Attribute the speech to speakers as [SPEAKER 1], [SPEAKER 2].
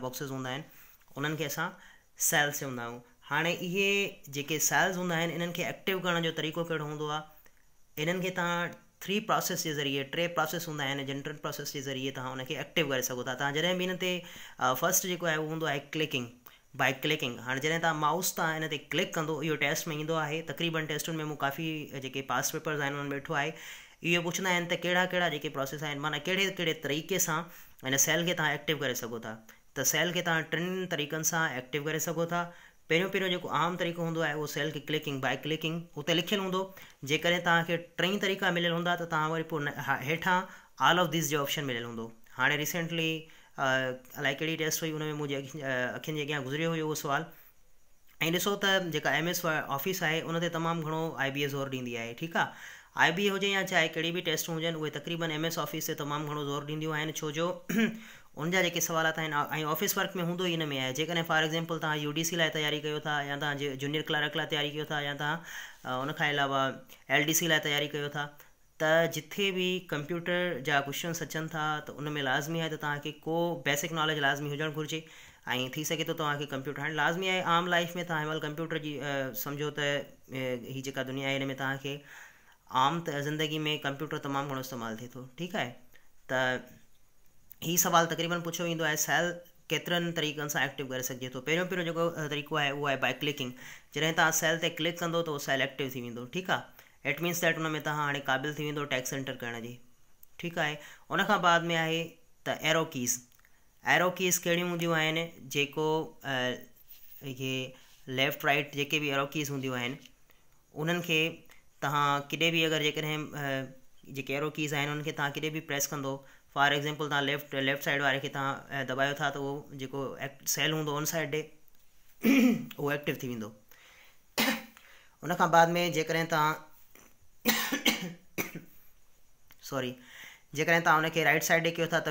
[SPEAKER 1] boxes हूंदा आहिनि उन्हनि खे असां सेल्स हूंदा आहियूं हाणे इहे जेके सेल्स हूंदा आहिनि इन्हनि खे एक्टिव करण जो तरीक़ो कहिड़ो हूंदो आहे इन्हनि खे तव्हां थ्री प्रोसेस जे ज़रिए टे प्रोसेस हूंदा आहिनि जनटर प्रोसेस जे ज़रिए तव्हां हुनखे एक्टिव करे सघो था तव्हां जॾहिं बि हिन ते फर्स्ट जेको आहे उहो हूंदो आहे क्लिकिंग बाय क्लिकिंग हाणे जॾहिं तव्हां माउस तव्हां हिन ते क्लिक कंदो इहो टेस्ट में ईंदो आहे तक़रीबन टेस्टनि में मूं काफ़ी जेके पास पेपर्स आहिनि उन्हनि वेठो आहे इहो पुछंदा आहिनि त कहिड़ा कहिड़ा जेके प्रोसेस आहिनि माना कहिड़े कहिड़े तरीक़े सां इन सेल खे तव्हां एक्टिव करे सघो था त सेल खे तव्हां टिनि तरीक़नि सां एक्टिव करे सघो था पहिरियों पहिरियों जेको आम तरीक़ो हूंदो आहे उहो सेल खे क्लिकिंग बाए क्लिकिंग उते लिखियलु हूंदो जेकॾहिं तव्हांखे टई तरीक़ा मिलियल हूंदा त तव्हां वरी पोइ हेठां ऑल ऑफ दिस जो ऑपशन मिलियल हूंदो हाणे रीसेंटली अलाए कहिड़ी टेस्ट हुई उनमें में मुंहिंजी अखियुनि जे अॻियां गुज़रियो हुयो उहो सुवालु ऐं ॾिसो त जेका एम एस ऑफ़िस आहे उन ते तमामु घणो आई बी एस ज़ोर ॾींदी आहे ठीकु आहे आई बी हुजे या चाहे कहिड़ी बि टेस्ट हुजनि उहे तक़रीबन एम एस ऑफ़िस ते तमामु घणो ज़ोर ॾींदियूं आहिनि छो जो उन जा जेके सवालात आहिनि ऐं ऑफिस वर्क में हूंदो ई हिन में आहे जेकॾहिं फॉर एग्ज़ाम्पल तव्हां यू डी सी लाइ तयारी कयो था या तव्हां जे जुनिनियर लाइ तयारी कयो था या तव्हां उनखां अलावा एल डी सी लाइ तयारी कयो था त जिथे बि कंप्यूटर जा कोश्चन्स अचनि था त उन में लाज़मी आहे त तव्हांखे को बेसिक नॉलेज लाज़मी हुजणु घुरिजे ऐं थी सघे थो तव्हांखे कंप्यूटर हाणे लाज़मी आहे आम लाइफ में तव्हां हिन महिल कंप्यूटर जी सम्झो त हीअ जेका दुनिया आहे हिन में तव्हांखे आम त ज़िंदगी में कंप्यूटर तमामु घणो इस्तेमालु थिए थो ठीकु आहे त हीउ सुवालु तक़रीबन पुछियो ईंदो आहे सेल केतिरनि तरीक़नि सां एक्टिव करे सघिजे थो पहिरियों पहिरियों जेको तरीक़ो आहे उहो आहे बाए क्लिकिंग जॾहिं तव्हां सेल ते क्लिक कंदो त उहो सेल एक्टिव थी वेंदो ठीकु आहे इट मीन्स दैट हुन में तव्हां हाणे क़ाबिल थी वेंदो टैक्स एंटर करण जी ठीकु आहे उन बाद में आहे त एरो कीज़ एरो कीज़ कहिड़ियूं हूंदियूं आहिनि जेको इहे लेफ़्ट राइट जेके बि एरो कीज़ हूंदियूं आहिनि उन्हनि खे तव्हां किथे भी अगर जेकॾहिं जेके एरो कीज़ आहिनि उन्हनि खे तव्हां प्रेस कंदो फॉर एग्ज़ाम्पल तव्हां लेफ्ट लेफ्ट साइड वाले के तव्हां दबायो था तो वो जेको एक्ट सेल हों उन साइड ॾे वो एक्टिव थी वेंदो उन बाद में जेकॾहिं तव्हां सॉरी जेकॾहिं तव्हां राइट साइड ॾे कयो था